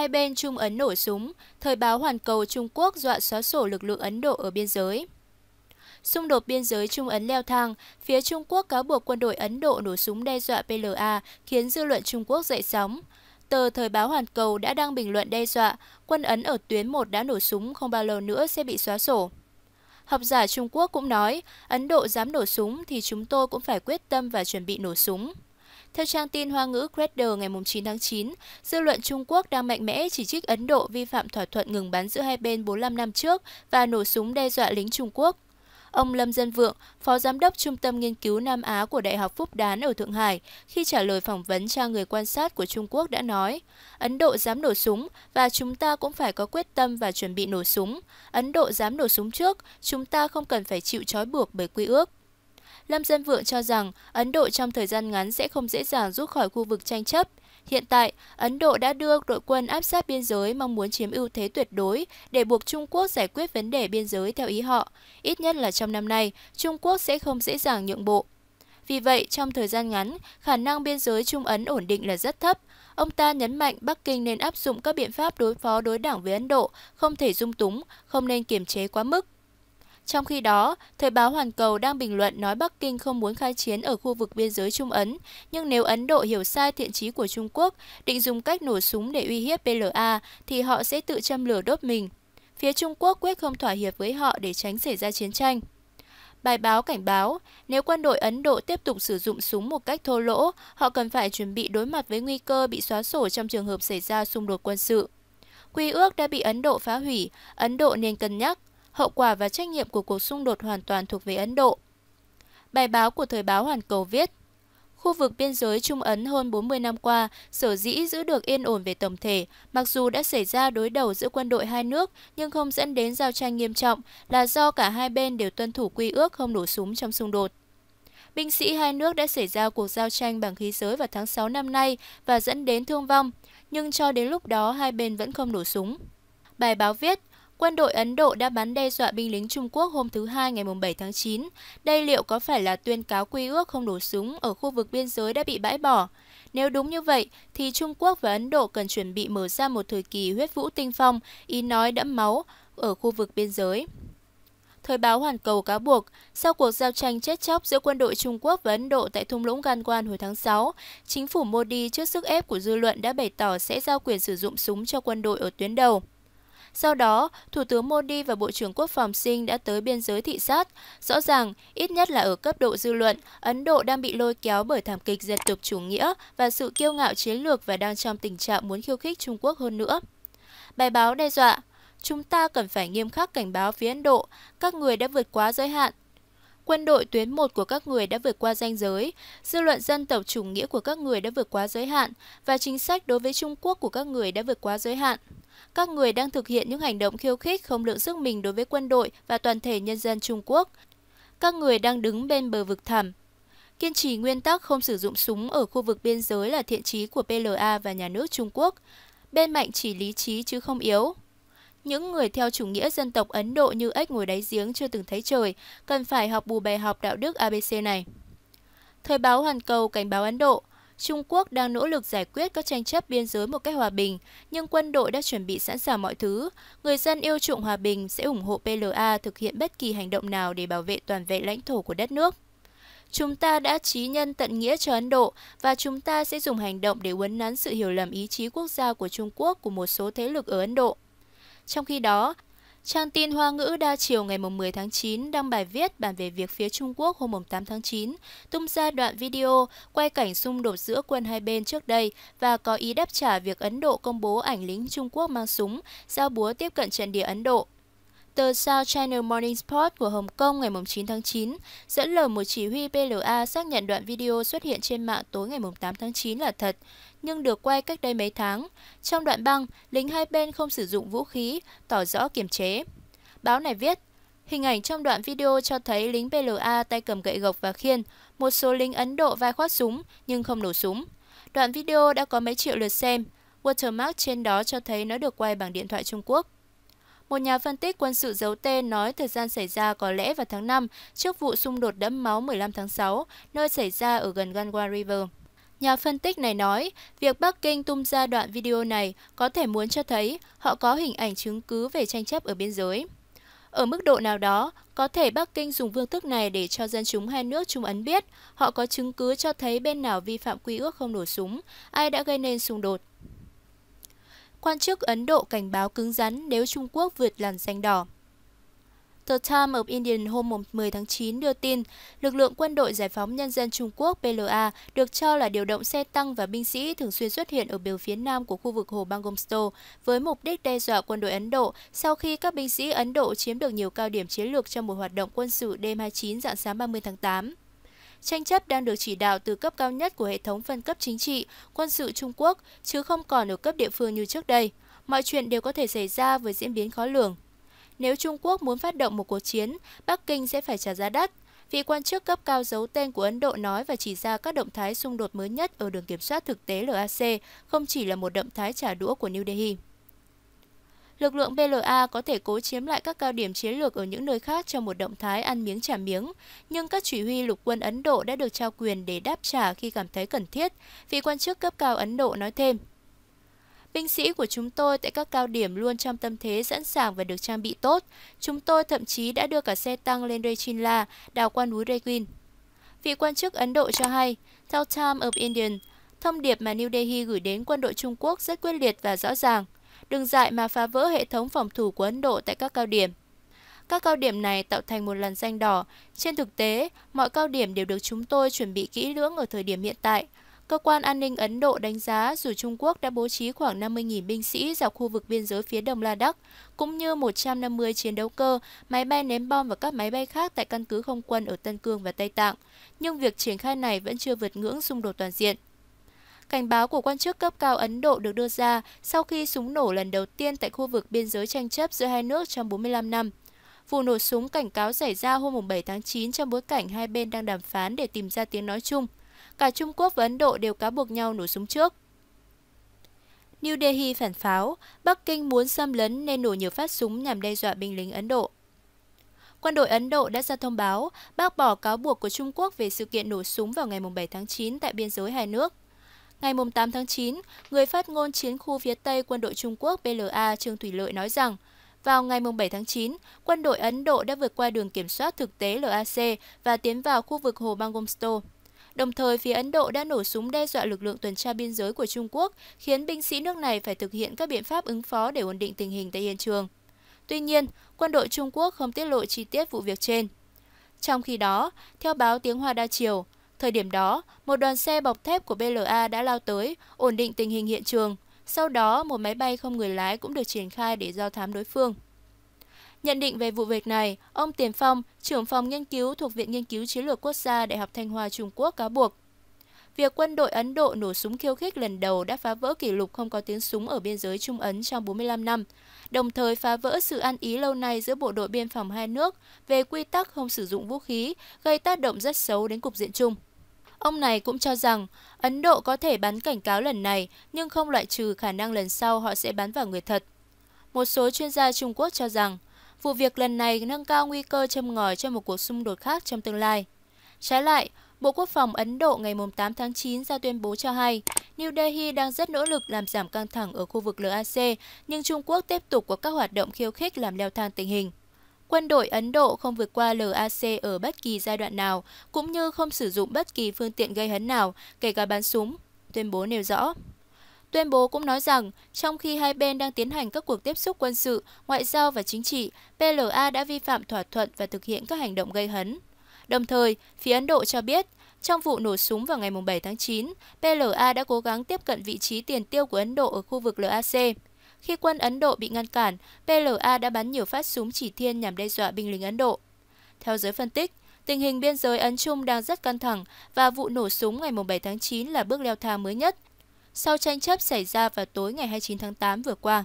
hai bên Trung Ấn nổ súng, thời báo Hoàn Cầu Trung Quốc dọa xóa sổ lực lượng Ấn Độ ở biên giới. Xung đột biên giới Trung Ấn leo thang, phía Trung Quốc cáo buộc quân đội Ấn Độ nổ súng đe dọa PLA, khiến dư luận Trung Quốc dậy sóng. Tờ Thời báo Hoàn Cầu đã đăng bình luận đe dọa, quân Ấn ở tuyến 1 đã nổ súng không bao lâu nữa sẽ bị xóa sổ. Học giả Trung Quốc cũng nói, Ấn Độ dám nổ súng thì chúng tôi cũng phải quyết tâm và chuẩn bị nổ súng. Theo trang tin Hoa ngữ Credder ngày 9 tháng 9, dư luận Trung Quốc đang mạnh mẽ chỉ trích Ấn Độ vi phạm thỏa thuận ngừng bắn giữa hai bên 45 năm trước và nổ súng đe dọa lính Trung Quốc. Ông Lâm Dân Vượng, Phó Giám đốc Trung tâm Nghiên cứu Nam Á của Đại học Phúc Đán ở Thượng Hải, khi trả lời phỏng vấn trang người quan sát của Trung Quốc đã nói, Ấn Độ dám nổ súng và chúng ta cũng phải có quyết tâm và chuẩn bị nổ súng. Ấn Độ dám nổ súng trước, chúng ta không cần phải chịu trói buộc bởi quy ước. Lâm Dân Vượng cho rằng Ấn Độ trong thời gian ngắn sẽ không dễ dàng rút khỏi khu vực tranh chấp. Hiện tại, Ấn Độ đã đưa đội quân áp sát biên giới mong muốn chiếm ưu thế tuyệt đối để buộc Trung Quốc giải quyết vấn đề biên giới theo ý họ. Ít nhất là trong năm nay, Trung Quốc sẽ không dễ dàng nhượng bộ. Vì vậy, trong thời gian ngắn, khả năng biên giới Trung Ấn ổn định là rất thấp. Ông ta nhấn mạnh Bắc Kinh nên áp dụng các biện pháp đối phó đối đảng với Ấn Độ, không thể dung túng, không nên kiềm chế quá mức. Trong khi đó, Thời báo Hoàn Cầu đang bình luận nói Bắc Kinh không muốn khai chiến ở khu vực biên giới Trung Ấn, nhưng nếu Ấn Độ hiểu sai thiện trí của Trung Quốc, định dùng cách nổ súng để uy hiếp PLA, thì họ sẽ tự châm lửa đốt mình. Phía Trung Quốc quyết không thỏa hiệp với họ để tránh xảy ra chiến tranh. Bài báo cảnh báo, nếu quân đội Ấn Độ tiếp tục sử dụng súng một cách thô lỗ, họ cần phải chuẩn bị đối mặt với nguy cơ bị xóa sổ trong trường hợp xảy ra xung đột quân sự. Quy ước đã bị Ấn Độ phá hủy, Ấn Độ nên cân nhắc hậu quả và trách nhiệm của cuộc xung đột hoàn toàn thuộc về Ấn Độ. Bài báo của thời báo Hoàn Cầu viết, Khu vực biên giới Trung Ấn hơn 40 năm qua sở dĩ giữ được yên ổn về tổng thể, mặc dù đã xảy ra đối đầu giữa quân đội hai nước nhưng không dẫn đến giao tranh nghiêm trọng là do cả hai bên đều tuân thủ quy ước không nổ súng trong xung đột. Binh sĩ hai nước đã xảy ra cuộc giao tranh bằng khí giới vào tháng 6 năm nay và dẫn đến thương vong, nhưng cho đến lúc đó hai bên vẫn không nổ súng. Bài báo viết, quân đội Ấn Độ đã bắn đe dọa binh lính Trung Quốc hôm thứ Hai ngày 7 tháng 9. Đây liệu có phải là tuyên cáo quy ước không đổ súng ở khu vực biên giới đã bị bãi bỏ? Nếu đúng như vậy, thì Trung Quốc và Ấn Độ cần chuẩn bị mở ra một thời kỳ huyết vũ tinh phong, ý nói đẫm máu ở khu vực biên giới. Thời báo Hoàn Cầu cáo buộc, sau cuộc giao tranh chết chóc giữa quân đội Trung Quốc và Ấn Độ tại thung lũng Gangwon hồi tháng 6, chính phủ Modi trước sức ép của dư luận đã bày tỏ sẽ giao quyền sử dụng súng cho quân đội ở tuyến đầu. Sau đó, Thủ tướng Modi và Bộ trưởng Quốc phòng Singh đã tới biên giới thị sát. Rõ ràng, ít nhất là ở cấp độ dư luận, Ấn Độ đang bị lôi kéo bởi thảm kịch diệt tục chủ nghĩa và sự kiêu ngạo chiến lược và đang trong tình trạng muốn khiêu khích Trung Quốc hơn nữa. Bài báo đe dọa, chúng ta cần phải nghiêm khắc cảnh báo phía Ấn Độ, các người đã vượt quá giới hạn. Quân đội tuyến một của các người đã vượt qua ranh giới, dư luận dân tộc chủ nghĩa của các người đã vượt quá giới hạn và chính sách đối với Trung Quốc của các người đã vượt quá giới hạn các người đang thực hiện những hành động khiêu khích không lượng sức mình đối với quân đội và toàn thể nhân dân Trung Quốc. Các người đang đứng bên bờ vực thẳm. Kiên trì nguyên tắc không sử dụng súng ở khu vực biên giới là thiện chí của PLA và nhà nước Trung Quốc. Bên mạnh chỉ lý trí chứ không yếu. Những người theo chủ nghĩa dân tộc Ấn Độ như ếch ngồi đáy giếng chưa từng thấy trời, cần phải học bù bài học đạo đức ABC này. Thời báo Hoàn Cầu cảnh báo Ấn Độ, Trung Quốc đang nỗ lực giải quyết các tranh chấp biên giới một cách hòa bình, nhưng quân đội đã chuẩn bị sẵn sàng mọi thứ. Người dân yêu chuộng hòa bình sẽ ủng hộ PLA thực hiện bất kỳ hành động nào để bảo vệ toàn vẹn lãnh thổ của đất nước. Chúng ta đã trí nhân tận nghĩa cho Ấn Độ và chúng ta sẽ dùng hành động để uốn nắn sự hiểu lầm ý chí quốc gia của Trung Quốc của một số thế lực ở Ấn Độ. Trong khi đó, Trang tin Hoa ngữ đa chiều ngày 10 tháng 9 đăng bài viết bàn về việc phía Trung Quốc hôm 8 tháng 9 tung ra đoạn video quay cảnh xung đột giữa quân hai bên trước đây và có ý đáp trả việc Ấn Độ công bố ảnh lính Trung Quốc mang súng, giao búa tiếp cận trận địa Ấn Độ. Tờ South China Morning Post của Hồng Kông ngày 9 tháng 9 dẫn lời một chỉ huy PLA xác nhận đoạn video xuất hiện trên mạng tối ngày 8 tháng 9 là thật nhưng được quay cách đây mấy tháng. Trong đoạn băng, lính hai bên không sử dụng vũ khí, tỏ rõ kiềm chế. Báo này viết, Hình ảnh trong đoạn video cho thấy lính PLA tay cầm gậy gộc và khiên, một số lính Ấn Độ vai khoát súng nhưng không nổ súng. Đoạn video đã có mấy triệu lượt xem, watermark trên đó cho thấy nó được quay bằng điện thoại Trung Quốc. Một nhà phân tích quân sự giấu tên nói thời gian xảy ra có lẽ vào tháng 5 trước vụ xung đột đẫm máu 15 tháng 6, nơi xảy ra ở gần Gangwon River. Nhà phân tích này nói, việc Bắc Kinh tung ra đoạn video này có thể muốn cho thấy họ có hình ảnh chứng cứ về tranh chấp ở biên giới. Ở mức độ nào đó, có thể Bắc Kinh dùng phương thức này để cho dân chúng hai nước Trung Ấn biết họ có chứng cứ cho thấy bên nào vi phạm quy ước không nổ súng, ai đã gây nên xung đột. Quan chức Ấn Độ cảnh báo cứng rắn nếu Trung Quốc vượt làn danh đỏ. The Times of Indian hôm 10 tháng 9 đưa tin, lực lượng quân đội Giải phóng Nhân dân Trung Quốc PLA được cho là điều động xe tăng và binh sĩ thường xuyên xuất hiện ở bờ phía nam của khu vực hồ Bangomsto với mục đích đe dọa quân đội Ấn Độ sau khi các binh sĩ Ấn Độ chiếm được nhiều cao điểm chiến lược trong một hoạt động quân sự đêm 29 dạng sáng 30 tháng 8. Tranh chấp đang được chỉ đạo từ cấp cao nhất của hệ thống phân cấp chính trị, quân sự Trung Quốc, chứ không còn ở cấp địa phương như trước đây. Mọi chuyện đều có thể xảy ra với diễn biến khó lường nếu Trung Quốc muốn phát động một cuộc chiến, Bắc Kinh sẽ phải trả giá đắt. Vị quan chức cấp cao giấu tên của Ấn Độ nói và chỉ ra các động thái xung đột mới nhất ở đường kiểm soát thực tế LAC không chỉ là một động thái trả đũa của New Delhi lực lượng BLA có thể cố chiếm lại các cao điểm chiến lược ở những nơi khác trong một động thái ăn miếng trả miếng, nhưng các chỉ huy lục quân Ấn Độ đã được trao quyền để đáp trả khi cảm thấy cần thiết, vị quan chức cấp cao Ấn Độ nói thêm. Binh sĩ của chúng tôi tại các cao điểm luôn trong tâm thế sẵn sàng và được trang bị tốt. Chúng tôi thậm chí đã đưa cả xe tăng lên Rechinla, đào quan núi Reguin. Vị quan chức Ấn Độ cho hay, theo Time of Indian, thông điệp mà New Delhi gửi đến quân đội Trung Quốc rất quyết liệt và rõ ràng. Đừng dại mà phá vỡ hệ thống phòng thủ của Ấn Độ tại các cao điểm. Các cao điểm này tạo thành một làn danh đỏ. Trên thực tế, mọi cao điểm đều được chúng tôi chuẩn bị kỹ lưỡng ở thời điểm hiện tại – Cơ quan an ninh Ấn Độ đánh giá dù Trung Quốc đã bố trí khoảng 50.000 binh sĩ dọc khu vực biên giới phía đông Ladakh, cũng như 150 chiến đấu cơ, máy bay ném bom và các máy bay khác tại căn cứ không quân ở Tân Cương và Tây Tạng, nhưng việc triển khai này vẫn chưa vượt ngưỡng xung đột toàn diện. Cảnh báo của quan chức cấp cao Ấn Độ được đưa ra sau khi súng nổ lần đầu tiên tại khu vực biên giới tranh chấp giữa hai nước trong 45 năm. Vụ nổ súng cảnh cáo xảy ra hôm 7 tháng 9 trong bối cảnh hai bên đang đàm phán để tìm ra tiếng nói chung – Cả Trung Quốc và Ấn Độ đều cáo buộc nhau nổ súng trước. New Delhi phản pháo, Bắc Kinh muốn xâm lấn nên nổ nhiều phát súng nhằm đe dọa binh lính Ấn Độ. Quân đội Ấn Độ đã ra thông báo bác bỏ cáo buộc của Trung Quốc về sự kiện nổ súng vào ngày 7 tháng 9 tại biên giới hai nước. Ngày 8 tháng 9, người phát ngôn chiến khu phía Tây quân đội Trung Quốc PLA Trương Thủy Lợi nói rằng, vào ngày 7 tháng 9, quân đội Ấn Độ đã vượt qua đường kiểm soát thực tế LAC và tiến vào khu vực hồ Bangomsto. Đồng thời, phía Ấn Độ đã nổ súng đe dọa lực lượng tuần tra biên giới của Trung Quốc, khiến binh sĩ nước này phải thực hiện các biện pháp ứng phó để ổn định tình hình tại hiện trường. Tuy nhiên, quân đội Trung Quốc không tiết lộ chi tiết vụ việc trên. Trong khi đó, theo báo Tiếng Hoa Đa chiều, thời điểm đó, một đoàn xe bọc thép của BLA đã lao tới, ổn định tình hình hiện trường. Sau đó, một máy bay không người lái cũng được triển khai để giao thám đối phương. Nhận định về vụ việc này, ông Tiền Phong, trưởng phòng nghiên cứu thuộc Viện Nghiên cứu Chiến lược Quốc gia Đại học Thanh Hoa Trung Quốc cáo buộc Việc quân đội Ấn Độ nổ súng khiêu khích lần đầu đã phá vỡ kỷ lục không có tiếng súng ở biên giới Trung Ấn trong 45 năm, đồng thời phá vỡ sự an ý lâu nay giữa bộ đội biên phòng hai nước về quy tắc không sử dụng vũ khí, gây tác động rất xấu đến cục diện chung. Ông này cũng cho rằng Ấn Độ có thể bắn cảnh cáo lần này nhưng không loại trừ khả năng lần sau họ sẽ bắn vào người thật. Một số chuyên gia Trung Quốc cho rằng Vụ việc lần này nâng cao nguy cơ châm ngòi cho một cuộc xung đột khác trong tương lai. Trái lại, Bộ Quốc phòng Ấn Độ ngày 8 tháng 9 ra tuyên bố cho hay, New Delhi đang rất nỗ lực làm giảm căng thẳng ở khu vực LAC, nhưng Trung Quốc tiếp tục có các hoạt động khiêu khích làm leo thang tình hình. Quân đội Ấn Độ không vượt qua LAC ở bất kỳ giai đoạn nào, cũng như không sử dụng bất kỳ phương tiện gây hấn nào, kể cả bắn súng, tuyên bố nêu rõ. Tuyên bố cũng nói rằng, trong khi hai bên đang tiến hành các cuộc tiếp xúc quân sự, ngoại giao và chính trị, PLA đã vi phạm thỏa thuận và thực hiện các hành động gây hấn. Đồng thời, phía Ấn Độ cho biết, trong vụ nổ súng vào ngày 7 tháng 9, PLA đã cố gắng tiếp cận vị trí tiền tiêu của Ấn Độ ở khu vực LAC. Khi quân Ấn Độ bị ngăn cản, PLA đã bắn nhiều phát súng chỉ thiên nhằm đe dọa binh lính Ấn Độ. Theo giới phân tích, tình hình biên giới Ấn Trung đang rất căng thẳng và vụ nổ súng ngày 7 tháng 9 là bước leo thang mới nhất sau tranh chấp xảy ra vào tối ngày 29 tháng 8 vừa qua.